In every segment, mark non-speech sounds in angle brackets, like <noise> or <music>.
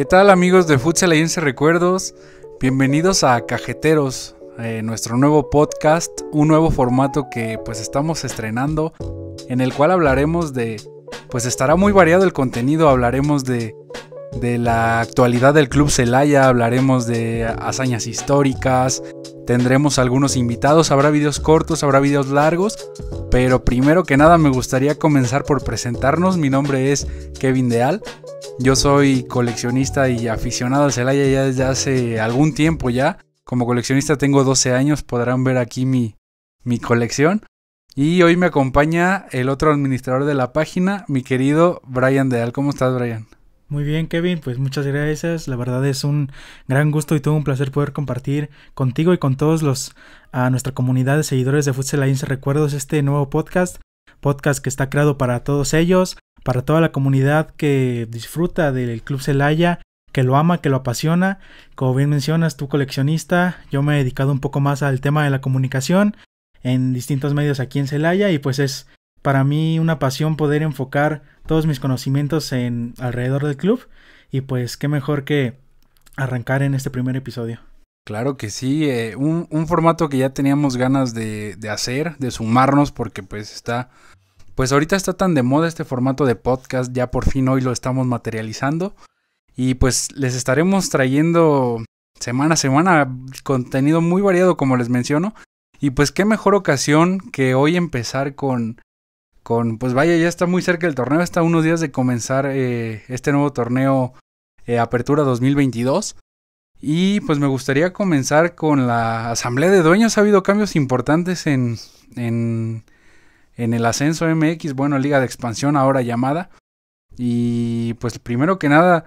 ¿Qué tal amigos de Futsal Alliance Recuerdos? Bienvenidos a Cajeteros, eh, nuestro nuevo podcast, un nuevo formato que pues estamos estrenando, en el cual hablaremos de, pues estará muy variado el contenido, hablaremos de, la actualidad del Club Celaya, hablaremos de hazañas históricas, tendremos algunos invitados, habrá videos cortos, habrá videos largos, pero primero que nada me gustaría comenzar por presentarnos, mi nombre es Kevin Deal. Yo soy coleccionista y aficionado al Celaya ya desde hace algún tiempo ya. Como coleccionista tengo 12 años, podrán ver aquí mi, colección. Y hoy me acompaña el otro administrador de la página, mi querido Brian Deal. ¿Cómo estás, Brian? Muy bien, Kevin, pues muchas gracias. La verdad es un gran gusto y todo un placer poder compartir contigo y con todos los a nuestra comunidad de seguidores de Futsal Recuerdos este nuevo podcast, podcast que está creado para todos ellos, para toda la comunidad que disfruta del Club Celaya, que lo ama, que lo apasiona. Como bien mencionas, tú coleccionista, yo me he dedicado un poco más al tema de la comunicación en distintos medios aquí en Celaya y pues es para mí una pasión poder enfocar todos mis conocimientos en alrededor del club y pues qué mejor que arrancar en este primer episodio. Claro que sí, eh, un, formato que ya teníamos ganas de, de hacer, de sumarnos porque pues está pues ahorita está tan de moda este formato de podcast, ya por fin hoy lo estamos materializando y pues les estaremos trayendo semana a semana contenido muy variado como les menciono y pues qué mejor ocasión que hoy empezar con con pues vaya ya está muy cerca el torneo está unos días de comenzar eh, este nuevo torneo eh, Apertura 2022 y pues me gustaría comenzar con la asamblea de dueños ha habido cambios importantes en en en el Ascenso MX, bueno, Liga de Expansión ahora llamada. Y pues primero que nada,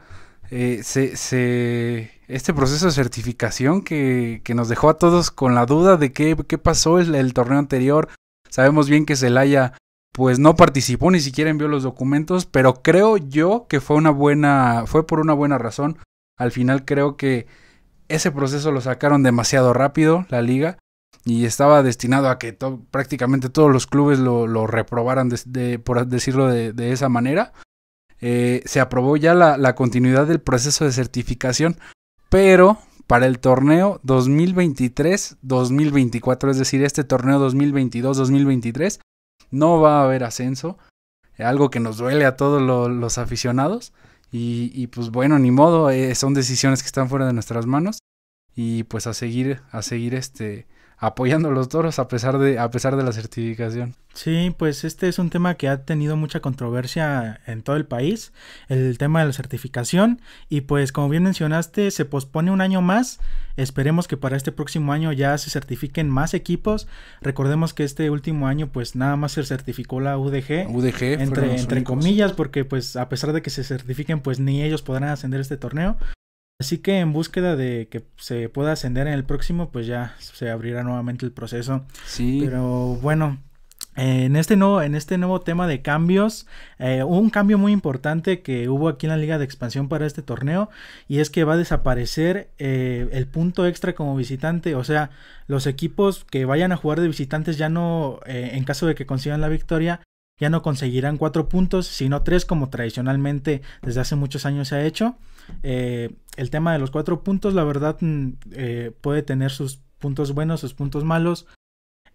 eh, se, este proceso de certificación que, nos dejó a todos con la duda de qué, pasó el, el torneo anterior. Sabemos bien que Celaya pues no participó, ni siquiera envió los documentos, pero creo yo que fue una buena, fue por una buena razón. Al final creo que ese proceso lo sacaron demasiado rápido la liga y estaba destinado a que prácticamente todos los clubes lo, reprobaran, de, por decirlo de, esa manera. Eh, se aprobó ya la, continuidad del proceso de certificación, pero para el torneo 2023-2024, es decir, este torneo 2022-2023, no va a haber ascenso, algo que nos duele a todos los aficionados. Y, pues bueno, ni modo, eh, son decisiones que están fuera de nuestras manos. Y pues a seguir, a seguir este, apoyando a los toros a pesar de, a pesar de la certificación. Sí, pues este es un tema que ha tenido mucha controversia en todo el país, el tema de la certificación, y pues como bien mencionaste, se pospone un año más, esperemos que para este próximo año ya se certifiquen más equipos, recordemos que este último año pues nada más se certificó la UDG, UDG entre, comillas, porque pues a pesar de que se certifiquen pues ni ellos podrán ascender este torneo, Así que en búsqueda de que se pueda ascender en el próximo, pues ya se abrirá nuevamente el proceso. Sí. Pero bueno, eh, en, este nuevo, en este nuevo tema de cambios, eh, un cambio muy importante que hubo aquí en la Liga de Expansión para este torneo y es que va a desaparecer eh, el punto extra como visitante, o sea, los equipos que vayan a jugar de visitantes ya no, en caso de que consigan la victoria, ya no conseguirán cuatro puntos, sino tres como tradicionalmente desde hace muchos años se ha hecho. Eh, el tema de los cuatro puntos, la verdad, mm, eh, puede tener sus puntos buenos, sus puntos malos.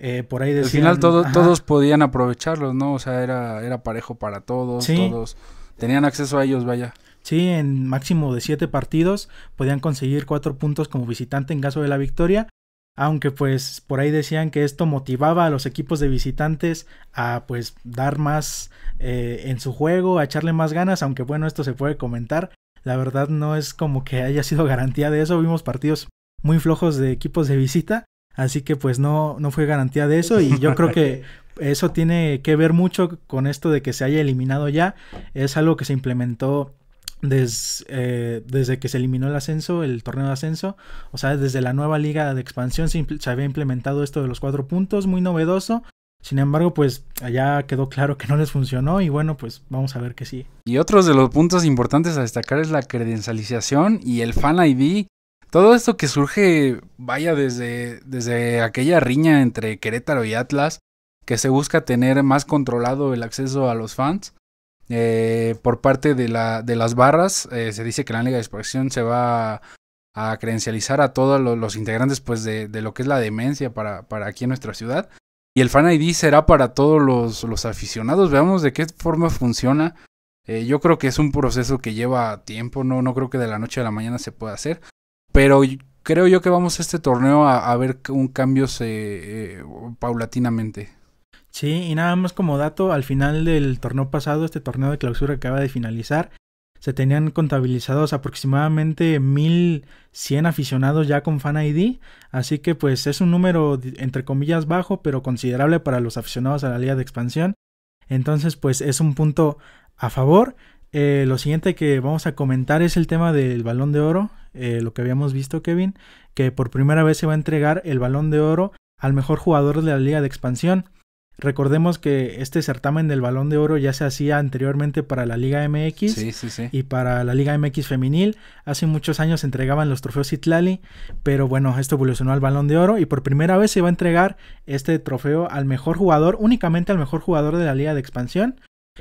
Eh, por ahí Al final todos podían aprovecharlos, ¿no? O sea, era, era parejo para todos, todos tenían acceso a ellos, vaya. Sí, en máximo de siete partidos podían conseguir cuatro puntos como visitante en caso de la victoria. Aunque pues por ahí decían que esto motivaba a los equipos de visitantes a pues dar más en su juego, a echarle más ganas, aunque bueno, esto se puede comentar la verdad no es como que haya sido garantía de eso. Vimos partidos muy flojos de equipos de visita. Así que pues no, no fue garantía de eso y yo creo que <laughs> eso tiene que ver mucho con esto de que se haya eliminado ya. Es algo que se implementó eh, desde que se eliminó el ascenso, el torneo de ascenso, o sea, desde la nueva liga de expansión se, había implementado esto de los cuatro puntos, muy novedoso, sin embargo, pues allá quedó claro que no les funcionó y bueno, pues vamos a ver que sí. Y otros de los puntos importantes a destacar es la credencialización y el Fan ID. Todo esto que surge, vaya, desde, desde aquella riña entre Querétaro y Atlas, que se busca tener más controlado el acceso a los fans. Eh, por parte de, la, de las barras, eh, se dice que la Liga de Expresión se va a, credencializar a todos los, integrantes pues, de, lo que es la demencia para, para aquí en nuestra ciudad. Y el Fan ID será para todos los, aficionados. Veamos de qué forma funciona. Eh, yo creo que es un proceso que lleva tiempo. No, no creo que de la noche a la mañana se pueda hacer. Pero creo yo que vamos a este torneo a, ver un cambio eh, paulatinamente. Sí, y nada más como dato, al final del torneo pasado, este torneo de clausura acaba de finalizar se tenían contabilizados aproximadamente 1100 aficionados ya con Fan ID, así que pues es un número entre comillas bajo, pero considerable para los aficionados a la liga de expansión. Entonces pues es un punto a favor. Eh, lo siguiente que vamos a comentar es el tema del balón de oro, eh, lo que habíamos visto Kevin, que por primera vez se va a entregar el balón de oro al mejor jugador de la liga de expansión. Recordemos que este certamen del Balón de Oro ya se hacía anteriormente para la Liga MX y para la Liga MX femenil. Hace muchos años se entregaban los trofeos Itlali, pero bueno, esto evolucionó al Balón de Oro y por primera vez se va a entregar este trofeo al mejor jugador, únicamente al mejor jugador de la Liga de Expansión.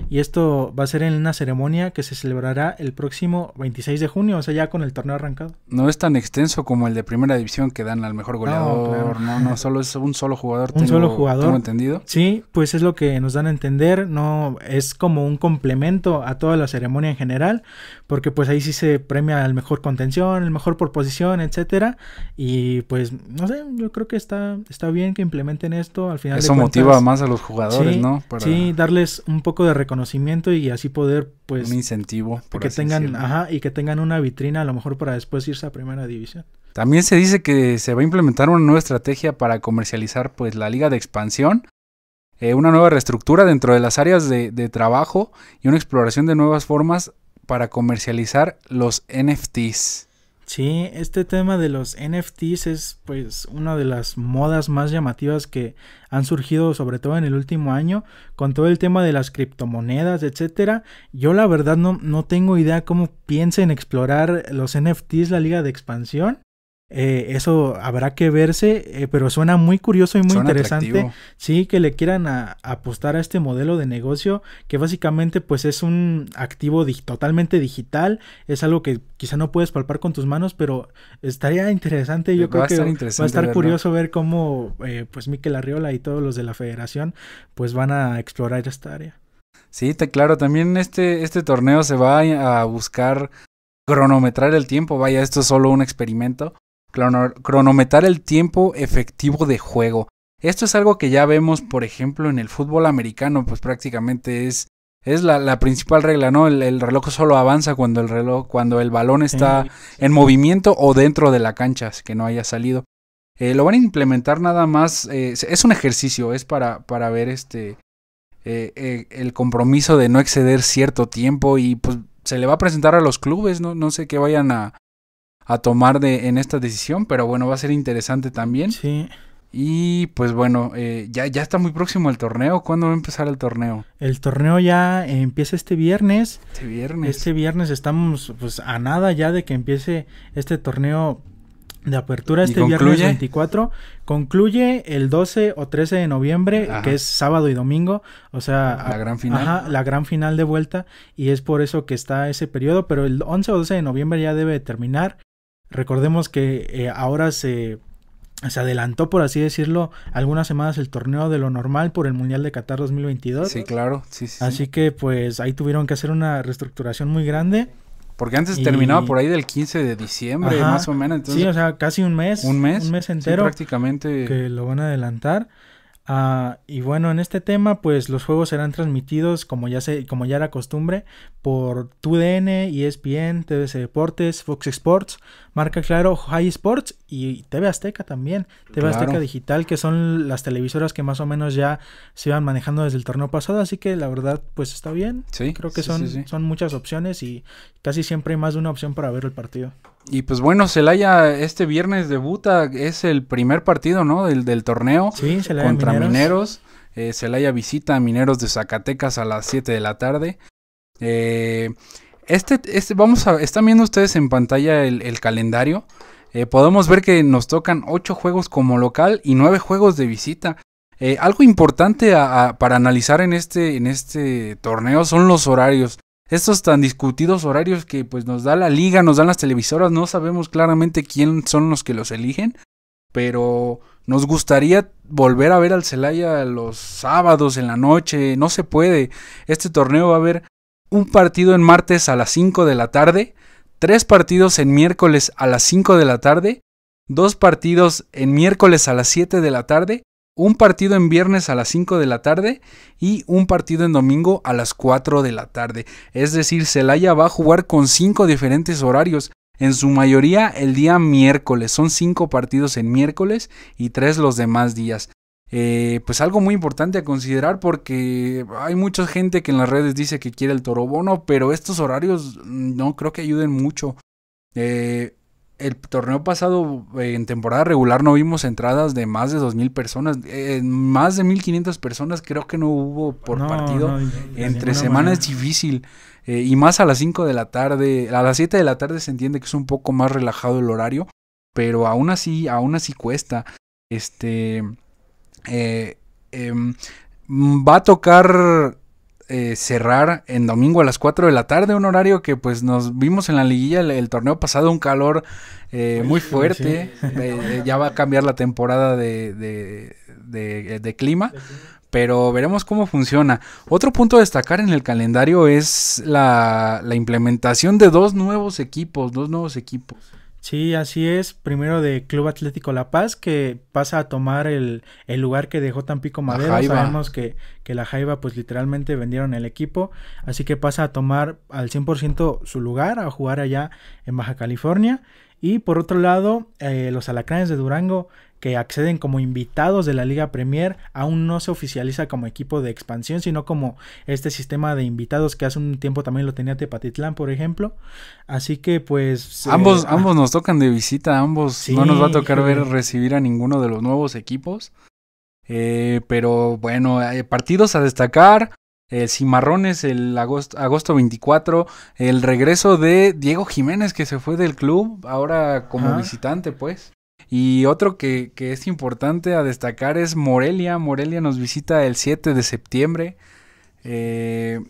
Y esto va a ser en una ceremonia que se celebrará el próximo 26 de junio, o sea, ya con el torneo arrancado. No es tan extenso como el de primera división que dan al mejor goleador, no, no, solo es un solo jugador. Un solo jugador. entendido. Sí, pues es lo que nos dan a entender, no es como un complemento a toda la ceremonia en general, porque pues ahí sí se premia al mejor contención, el mejor por posición, etcétera, y pues no sé, yo creo que está está bien que implementen esto al final Eso motiva más a los jugadores, ¿no? Sí, darles un poco de conocimiento y así poder, pues... Un incentivo, tengan, ajá, y que tengan una vitrina a lo mejor para después irse a primera división. También se dice que se va a implementar una nueva estrategia para comercializar, pues, la liga de expansión, eh, una nueva reestructura dentro de las áreas de trabajo y una exploración de nuevas formas para comercializar los NFTs. Sí, este tema de los NFTs es pues una de las modas más llamativas que han surgido sobre todo en el último año con todo el tema de las criptomonedas, etcétera. Yo la verdad no, tengo idea cómo en explorar los NFTs la liga de expansión, eh, eso habrá que verse, eh, pero suena muy curioso y muy interesante. Sí, que le quieran apostar a este modelo de negocio que básicamente pues es un activo totalmente digital, es algo que quizá no puedes palpar con tus manos, pero estaría interesante, yo creo que va a estar curioso ver cómo eh, pues Miquel Arriola y todos los de la federación pues van a explorar esta área. Sí, te, claro, también este, este torneo se va a buscar cronometrar el tiempo, vaya, esto es solo un experimento, cronometrar el tiempo efectivo de juego. Esto es algo que ya vemos, por ejemplo, en el fútbol americano, pues prácticamente es, es la, principal regla, ¿no? El, reloj solo avanza cuando el reloj, cuando el balón está en movimiento o dentro de la cancha, que no haya salido. Eh, lo van a implementar nada más, eh, es un ejercicio, es para, para ver este eh, el compromiso de no exceder cierto tiempo y pues se le va a presentar a los clubes, no, no sé qué vayan a, a tomar de, en esta decisión, pero bueno, va a ser interesante también. Sí. Y pues bueno, eh, ya, ya está muy próximo el torneo. ¿Cuándo va a empezar el torneo? El torneo ya empieza este viernes. Este viernes. Este viernes estamos pues a nada ya de que empiece este torneo de apertura este viernes 24. Concluye el 12 o 13 de noviembre, que es sábado y domingo. O sea, la gran final. Ajá, la gran final de vuelta. Y es por eso que está ese periodo. Pero el 11 o 12 de noviembre ya debe terminar. Recordemos que eh, ahora se, se adelantó, por así decirlo, algunas semanas el torneo de lo normal por el Mundial de Qatar 2022. Sí, claro, sí, Así que pues ahí tuvieron que hacer una reestructuración muy grande. Porque antes terminaba por ahí del 15 de diciembre, más o menos. sí, o sea, casi un mes. Un mes. Un mes entero. prácticamente. Que lo van a adelantar. Ah, y bueno, en este tema, pues los juegos serán transmitidos, como ya, se, como ya era costumbre, por TUDN, ESPN, TVC Deportes, Fox Sports, Marca Claro, High Sports y TV Azteca también. TV Azteca Digital, que son las televisoras que más o menos ya se iban manejando desde el torneo pasado. Así que la verdad, pues está bien. Sí, Creo que son, son muchas opciones y casi siempre hay más de una opción para ver el partido. Y pues bueno, Celaya este viernes debuta, es el primer partido, ¿no? Del, del torneo contra Mineros. Eh, Celaya visita a Mineros de Zacatecas a las 7 de la tarde. Eh, este, este, vamos a, están viendo ustedes en pantalla el, calendario. Eh, podemos ver que nos tocan 8 juegos como local y 9 juegos de visita. algo importante para analizar en este, en este torneo son los horarios estos tan discutidos horarios que pues nos da la liga, nos dan las televisoras, no sabemos claramente quién son los que los eligen, pero nos gustaría volver a ver al Celaya los sábados en la noche, no se puede. Este torneo va a haber un partido en martes a las 5 de la tarde, tres partidos en miércoles a las 5 de la tarde, dos partidos en miércoles a las 7 de la tarde un partido en viernes a las 5 de la tarde y un partido en domingo a las 4 de la tarde. Es decir, Celaya va a jugar con 5 diferentes horarios, en su mayoría el día miércoles. Son 5 partidos en miércoles y 3 los demás días. Eh, pues algo muy importante a considerar porque hay mucha gente que en las redes dice que quiere el Bono. pero estos horarios mm, no creo que ayuden mucho. Eh, el torneo pasado eh, en temporada regular no vimos entradas de más de 2.000 personas, eh, más de 1.500 personas creo que no hubo por partido. Entre semanas es difícil eh, y más a las 5 de la tarde, a las 7 de la tarde se entiende que es un poco más relajado el horario, pero aún así, aún así cuesta. Este em, va a tocar eh, cerrar en domingo a las 4 de la tarde, un horario que pues nos vimos en la liguilla el, torneo pasado, un calor eh, muy fuerte, eh, ya va a cambiar la temporada de, clima pero veremos cómo funciona. Otro punto a destacar en el calendario es la, la, implementación de dos nuevos equipos, dos nuevos equipos. Sí, así es. Primero de Club Atlético La Paz, que pasa a tomar el, el lugar que dejó Tampico Madero. Sabemos que, que la Jaiba, pues literalmente vendieron el equipo. Así que pasa a tomar al 100% su lugar, a jugar allá en Baja California. Y por otro lado, eh, los Alacranes de Durango que acceden como invitados de la Liga Premier, aún no se oficializa como equipo de expansión, sino como este sistema de invitados que hace un tiempo también lo tenía Tepatitlán, por ejemplo. Así que pues... Ambos, ah. ambos nos tocan de visita, ambos no nos va a tocar ver recibir a ninguno de los nuevos equipos. Eh, pero bueno, partidos a destacar. El eh, Cimarrones el agosto, agosto 24, el regreso de Diego Jiménez que se fue del club, ahora como visitante pues. Y otro que, es importante a destacar es Morelia. Morelia nos visita el 7 de septiembre. Eh,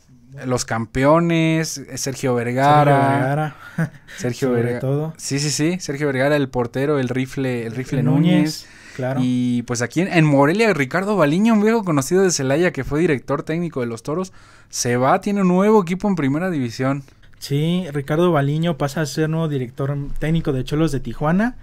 los campeones, Sergio Vergara. Sergio Vergara. <laughs> Sí, sí, sí. Sergio Vergara, el portero, el rifle, el rifle Núñez y pues aquí en, Morelia, Ricardo Baliño, un viejo conocido de Celaya que fue director técnico de los Toros, se va, tiene un nuevo equipo en primera división. Sí, Ricardo Baliño pasa a ser nuevo director técnico de Cholos de Tijuana.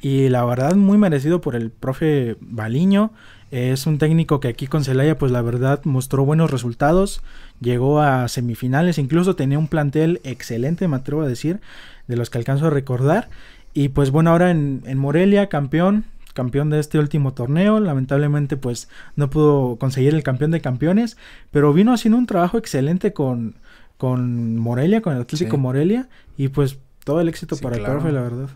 Y la verdad, muy merecido por el profe Baliño. Es un técnico que aquí con Celaya, pues la verdad, mostró buenos resultados. Llegó a semifinales, incluso tenía un plantel excelente, me atrevo a decir, de los que alcanzo a recordar. Y pues bueno, ahora en, en Morelia, campeón, campeón de este último torneo. Lamentablemente, pues no pudo conseguir el campeón de campeones, pero vino haciendo un trabajo excelente con, con Morelia, con el Atlético Morelia, y pues todo el éxito para el profe, la verdad.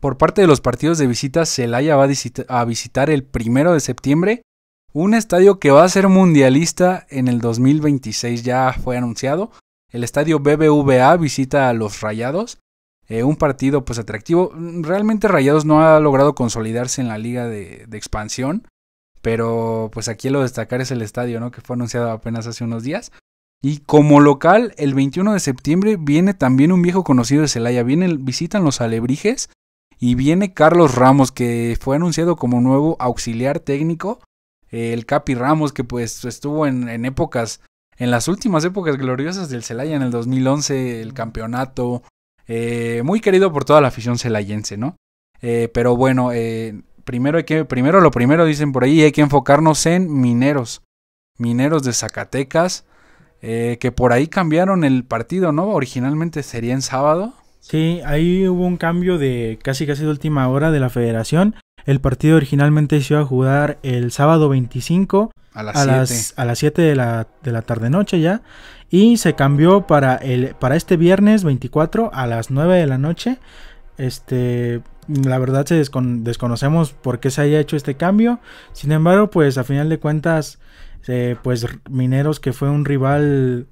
Por parte de los partidos de visita, Celaya va a, a visitar el primero de septiembre un estadio que va a ser mundialista en el 2026, ya fue anunciado. El estadio BBVA visita a los Rayados. Eh, un partido pues atractivo. Realmente Rayados no ha logrado consolidarse en la liga de, expansión. Pero pues aquí lo destacar es el estadio, ¿no? Que fue anunciado apenas hace unos días. Y como local, el 21 de septiembre viene también un viejo conocido de Celaya. viene visitan los Alebrijes y viene Carlos Ramos, que fue anunciado como nuevo auxiliar técnico. el Capi Ramos, que pues estuvo en, en épocas, en las últimas épocas gloriosas del Celaya, en el 2011, el campeonato, eh, muy querido por toda la afición celayense, ¿no? Eh, pero bueno, eh, primero, hay que, primero lo primero dicen por ahí, hay que enfocarnos en mineros, mineros de Zacatecas, que por ahí cambiaron el partido, ¿no? Originalmente sería en sábado. Sí, ahí hubo un cambio de casi casi de última hora de la federación. El partido originalmente se iba a jugar el sábado 25 a las, de la tarde-noche ya y se cambió para, el, para este viernes 24 a las 9 de la noche. Este, la verdad se desconocemos por qué se haya hecho este cambio. Sin embargo, pues a final de cuentas, eh, pues Mineros, que fue un rival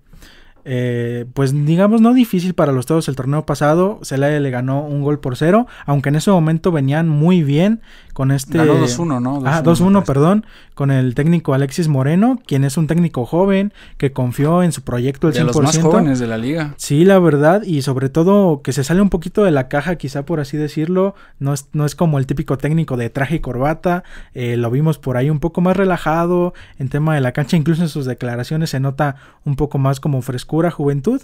eh, pues digamos no difícil para los todos el torneo pasado. Celaya le ganó un gol por cero, aunque en ese momento venían muy bien con este... 2-1, ¿no? 2 ah, perdón, con el técnico Alexis Moreno, quien es un técnico joven que confió en su proyecto el 100%. De los más jóvenes de la liga. Sí, la verdad, y sobre todo que se sale un poquito de la caja, quizá por así decirlo, no es, no es como el típico técnico de traje y corbata, eh, lo vimos por ahí un poco más relajado en tema de la cancha, incluso en sus declaraciones se nota un poco más como frescura Juventud.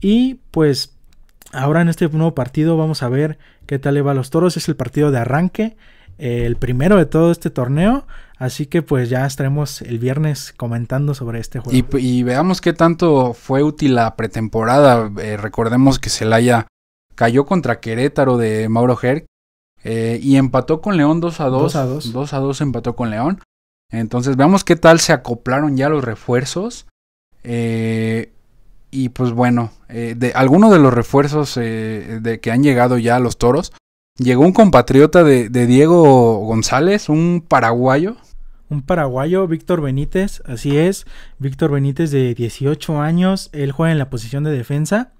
Y pues ahora en este nuevo partido vamos a ver qué tal le va a los toros. Es el partido de arranque, eh, el primero de todo este torneo. Así que pues ya estaremos el viernes comentando sobre este juego. Y, veamos qué tanto fue útil la pretemporada. Eh, recordemos que Celaya cayó contra Querétaro de Mauro Herc. Eh, y empató con León 2 a 2. 2 a 2. empató con León. Entonces veamos qué tal se acoplaron ya los refuerzos. Y pues bueno, eh, de algunos de los refuerzos eh, de que han llegado ya a los toros, llegó un compatriota de, Diego González, un paraguayo. Un paraguayo, Víctor Benítez, así es. Víctor Benítez de 18 años, él juega en la posición de defensa.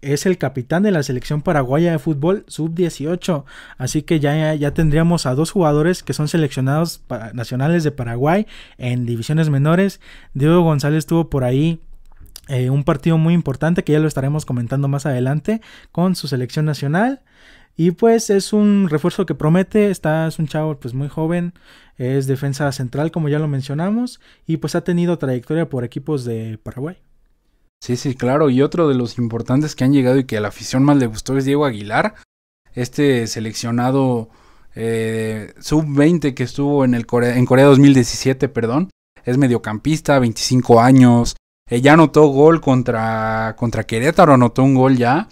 Es el capitán de la selección paraguaya de fútbol sub-18. Así que ya, ya tendríamos a dos jugadores que son seleccionados nacionales de Paraguay en divisiones menores. Diego González estuvo por ahí eh, un partido muy importante que ya lo estaremos comentando más adelante con su selección nacional. Y pues es un refuerzo que promete, está, es un chavo pues muy joven, es defensa central como ya lo mencionamos y pues ha tenido trayectoria por equipos de Paraguay. Sí, sí, claro, y otro de los importantes que han llegado y que a la afición más le gustó es Diego Aguilar, este seleccionado eh, sub-20 que estuvo en, el Corea, en Corea 2017, perdón, es mediocampista, 25 años, eh, ya anotó gol contra, contra Querétaro, anotó un gol ya.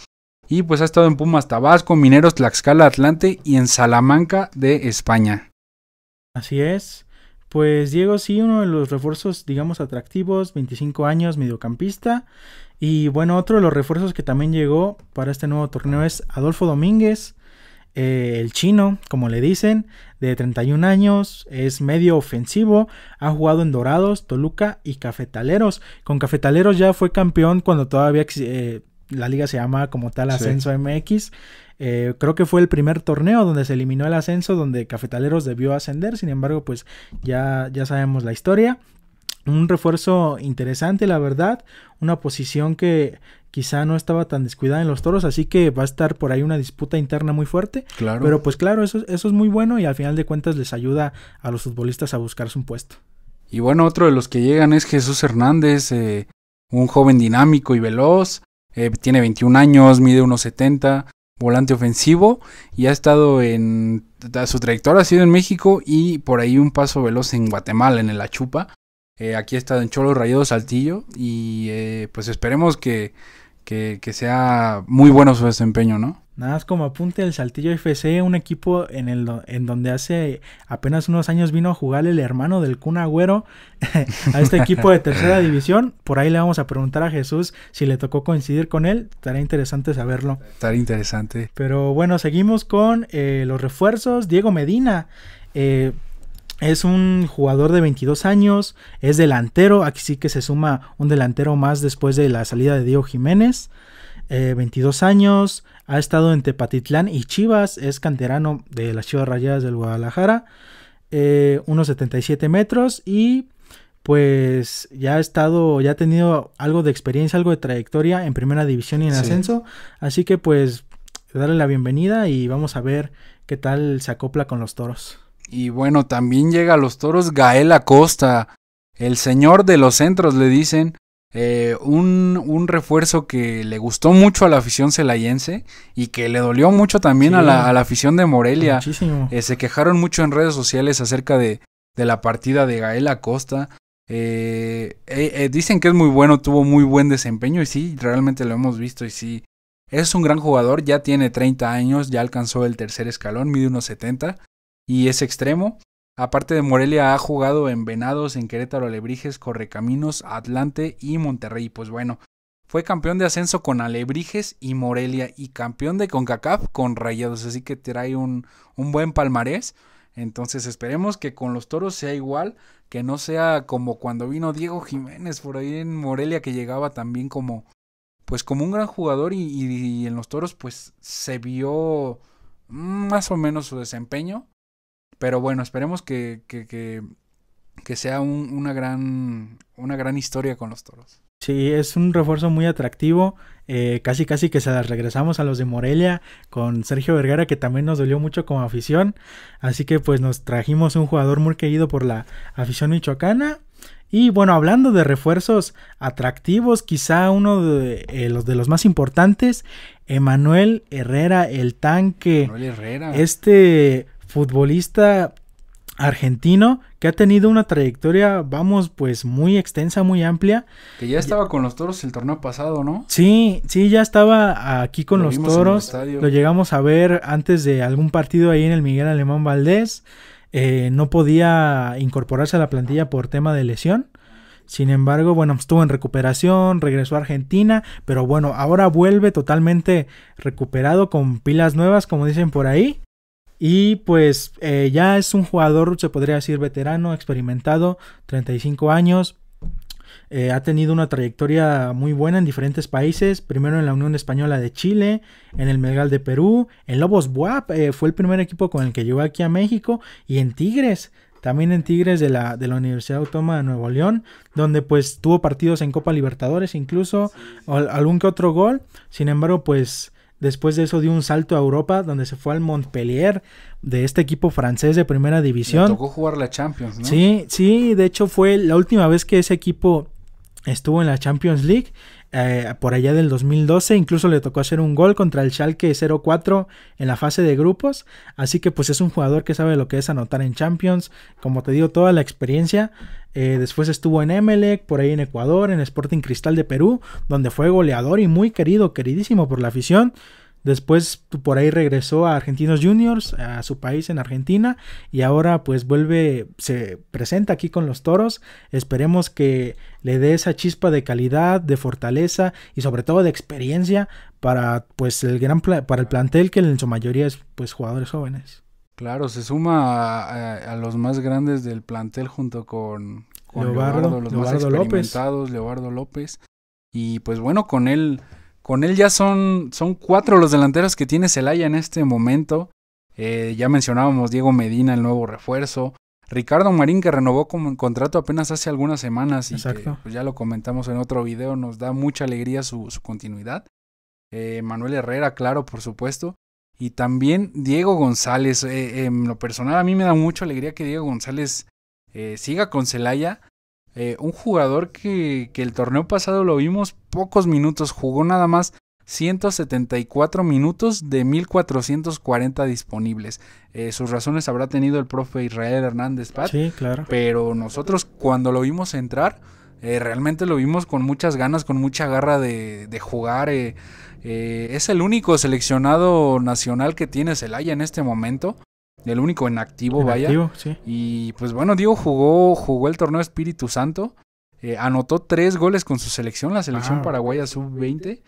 Y pues ha estado en Pumas Tabasco, Mineros Tlaxcala Atlante y en Salamanca de España. Así es. Pues Diego sí, uno de los refuerzos, digamos, atractivos, 25 años, mediocampista. Y bueno, otro de los refuerzos que también llegó para este nuevo torneo es Adolfo Domínguez, eh, el chino, como le dicen, de 31 años, es medio ofensivo, ha jugado en Dorados, Toluca y Cafetaleros. Con Cafetaleros ya fue campeón cuando todavía eh, la liga se llamaba como tal Ascenso MX. Eh, creo que fue el primer torneo donde se eliminó el ascenso, donde Cafetaleros debió ascender, sin embargo, pues ya, ya sabemos la historia. Un refuerzo interesante, la verdad. Una posición que, quizá no estaba tan descuidada en los toros, así que va a estar por ahí una disputa interna muy fuerte. Claro. Pero pues claro, eso, eso es muy bueno y al final de cuentas les ayuda a los futbolistas a buscarse un puesto. Y bueno, otro de los que llegan es Jesús Hernández, eh, un joven dinámico y veloz, eh, tiene 21 años, mide 1,70, volante ofensivo y ha estado en... Su trayectoria ha sido en México y por ahí un paso veloz en Guatemala, en el Chupa, eh, aquí ha estado en Cholo Rayados Saltillo y pues esperemos que que, sea muy bueno su desempeño, ¿no? Nada más como apunte el Saltillo FC, un equipo en, el, en donde hace apenas unos años vino a jugar el hermano del Cuna Agüero <laughs> a este equipo de tercera división. Por ahí le vamos a preguntar a Jesús si le tocó coincidir con él. Estará interesante saberlo. Estará interesante. Pero bueno, seguimos con eh, los refuerzos. Diego Medina. Eh, es un jugador de 22 años, es delantero, aquí sí que se suma un delantero más después de la salida de Diego Jiménez, 22 eh, años, ha estado en Tepatitlán y Chivas, es canterano de las Chivas Rayadas del Guadalajara, eh, unos 77 metros y pues ya ha estado, ya ha tenido algo de experiencia, algo de trayectoria en primera división y en ascenso, así que pues darle la bienvenida y vamos a ver qué tal se acopla con los toros. Y bueno, también llega a los toros Gael Acosta, el señor de los centros, le dicen. Eh, un, un, refuerzo que le gustó mucho a la afición celayense y que le dolió mucho también a, la, afición de Morelia. Eh, se quejaron mucho en redes sociales acerca de, de la partida de Gael Acosta. Eh, dicen que es muy bueno, tuvo muy buen desempeño y sí, realmente lo hemos visto y sí. Es un gran jugador, ya tiene 30 años, ya alcanzó el tercer escalón, mide unos 70 y es extremo. Aparte de Morelia, ha jugado en Venados, en Querétaro, Alebrijes, Correcaminos, Atlante y Monterrey. Pues bueno, fue campeón de ascenso con Alebrijes y Morelia y campeón de CONCACAF con Rayados. Así que trae un, un buen palmarés. Entonces esperemos que con los toros sea igual, que no sea como cuando vino Diego Jiménez por ahí en Morelia, que llegaba también como, pues como un gran jugador y, y en los toros pues se vio mm, más o menos su desempeño pero bueno, esperemos que, sea una, gran, una gran historia con los toros. Sí, es un refuerzo muy atractivo. Eh, casi, casi que se las regresamos a los de Morelia con Sergio Vergara, que también nos dolió mucho como afición. Así que, pues, nos trajimos un jugador muy querido por la afición michoacana. Y bueno, hablando de refuerzos atractivos, quizá uno de eh, los de los más importantes, Emanuel Herrera, el tanque. Emanuel Herrera. Este futbolista argentino que ha tenido una trayectoria, vamos, pues muy extensa, muy amplia. Que ya estaba con los toros el torneo pasado, ¿no? Sí, sí, ya estaba aquí con los toros. Lo llegamos a ver antes de algún partido ahí en el Miguel Alemán Valdés. Eh, no podía incorporarse a la plantilla por tema de lesión. Sin embargo, bueno, estuvo en recuperación, regresó a Argentina, pero bueno, ahora vuelve totalmente recuperado con pilas nuevas, como dicen por ahí. Y pues eh, ya es un jugador, se podría decir, veterano, experimentado, 35 años. Eh, ha tenido una trayectoria muy buena en diferentes países, primero en la Unión Española de Chile, en el Melgal de Perú, en Lobos Buap, eh, fue el primer equipo con el que llegó aquí a México, y en Tigres, también en Tigres de la, de la Universidad Autónoma de Nuevo León, donde pues tuvo partidos en Copa Libertadores incluso, algún que otro gol, sin embargo pues Después de eso dio un salto a Europa, donde se fue al Montpellier, de este equipo francés de primera división. Le tocó jugar la Champions, ¿no? Sí, sí, de hecho fue la última vez que ese equipo estuvo en la Champions League eh, por allá del 2012, incluso le tocó hacer un gol contra el Schalke 04 en la fase de grupos, así que pues es un jugador que sabe lo que es anotar en Champions, como te digo, toda la experiencia. Eh, después estuvo en Emelec, por ahí en Ecuador, en Sporting Cristal de Perú, donde fue goleador y muy querido, queridísimo por la afición. Después por ahí regresó a Argentinos Juniors, a su país en Argentina, y ahora pues vuelve, se presenta aquí con los Toros. Esperemos que le dé esa chispa de calidad, de fortaleza y sobre todo de experiencia para pues el gran para el plantel que en su mayoría es pues jugadores jóvenes. Claro, se suma a, los más grandes del plantel junto con, con los más López. Leobardo López. Y pues bueno, con él con él ya son, son cuatro los delanteros que tiene Celaya en este momento. Eh, ya mencionábamos Diego Medina, el nuevo refuerzo. Ricardo Marín, que renovó como contrato apenas hace algunas semanas y Que, pues, ya lo comentamos en otro video, nos da mucha alegría su, continuidad. Eh, Manuel Herrera, claro, por supuesto. Y también Diego González. Eh, en lo personal, a mí me da mucha alegría que Diego González siga con Celaya eh, un jugador que, el torneo pasado lo vimos pocos minutos, jugó nada más 174 minutos de 1440 disponibles. Eh, sus razones habrá tenido el profe Israel Hernández Paz. Sí, claro. Pero nosotros cuando lo vimos entrar, eh, realmente lo vimos con muchas ganas, con mucha garra de, jugar. es el único seleccionado nacional que tiene Celaya en este momento el único en activo, vaya. Y pues bueno, Diego jugó, jugó el torneo Espíritu Santo. Eh, anotó tres goles con su selección, la selección ah, paraguaya sub-20.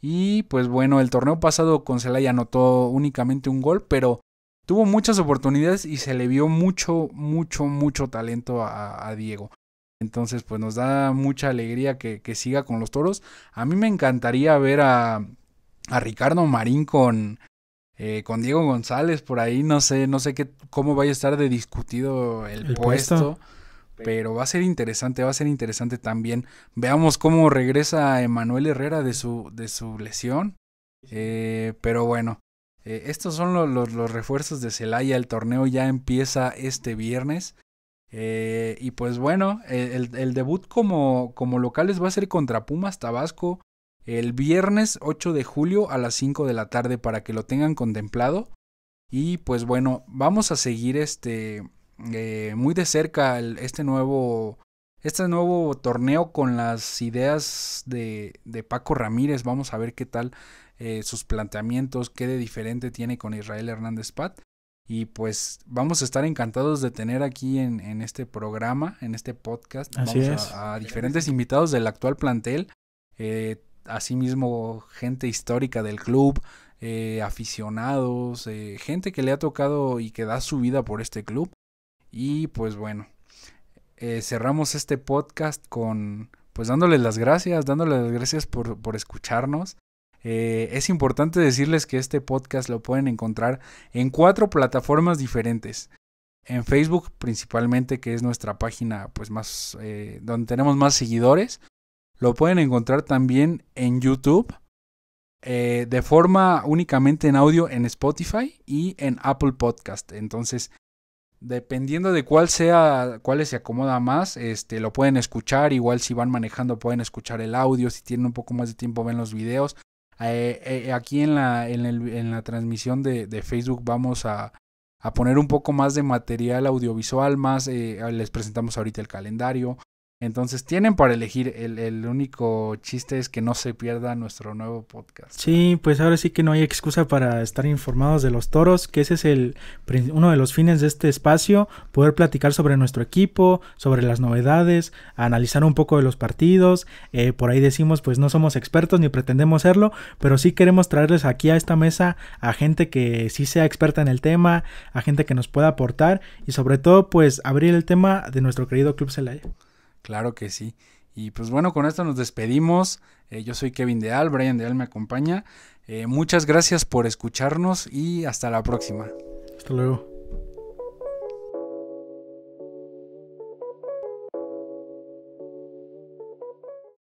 Y pues bueno, el torneo pasado con Celaya anotó únicamente un gol, pero tuvo muchas oportunidades y se le vio mucho, mucho, mucho talento a, Diego. Entonces, pues nos da mucha alegría que, siga con los toros. A mí me encantaría ver a, a Ricardo Marín con, eh, con Diego González por ahí, no sé, no sé qué, cómo vaya a estar de discutido el, puesto, Pero va a ser interesante, va a ser interesante también. Veamos cómo regresa Emanuel Herrera de su, de su lesión. Eh, pero bueno, eh, estos son los, los, refuerzos de Celaya. El torneo ya empieza este viernes. y pues bueno, el, el debut como, como, locales va a ser contra Pumas Tabasco el viernes 8 de julio a las 5 de la tarde para que lo tengan contemplado. Y pues bueno, vamos a seguir este eh, muy de cerca este nuevo este nuevo torneo con las ideas de, de Paco Ramírez. Vamos a ver qué tal eh, sus planteamientos, qué de diferente tiene con Israel Hernández Pat. Y pues vamos a estar encantados de tener aquí en, este programa, en este podcast, a, diferentes invitados del actual plantel. Eh, asimismo gente histórica del club, eh, aficionados, eh, gente que le ha tocado y que da su vida por este club. Y pues bueno, eh, cerramos este podcast con, pues dándoles las gracias, dándoles las gracias por, por escucharnos. es importante decirles que este podcast lo pueden encontrar en cuatro plataformas diferentes. En Facebook principalmente, que es nuestra página pues más donde tenemos más seguidores. Lo pueden encontrar también en YouTube, eh, de forma únicamente en audio en Spotify y en Apple Podcast. Entonces, dependiendo de cuál sea, cuál se acomoda más, este, lo pueden escuchar. Igual si van manejando pueden escuchar el audio, si tienen un poco más de tiempo ven los videos. Eh, eh, aquí en la, transmisión de, Facebook vamos a, poner un poco más de material audiovisual, más les presentamos ahorita el calendario, entonces tienen para elegir. El, único chiste es que no se pierda nuestro nuevo podcast. Sí, pues ahora sí que no hay excusa para estar informados de los toros, que ese es el uno de los fines de este espacio, poder platicar sobre nuestro equipo, sobre las novedades, analizar un poco de los partidos. Eh, por ahí decimos, pues no somos expertos ni pretendemos serlo, pero sí queremos traerles aquí a esta mesa a gente que sí sea experta en el tema, a gente que nos pueda aportar y sobre todo, pues abrir el tema de nuestro querido Club Celaya. Claro que sí. Y pues bueno, con esto nos despedimos. Eh, yo soy Kevin Deal, Brian Deal me acompaña. Eh, muchas gracias por escucharnos y hasta la próxima. Hasta luego.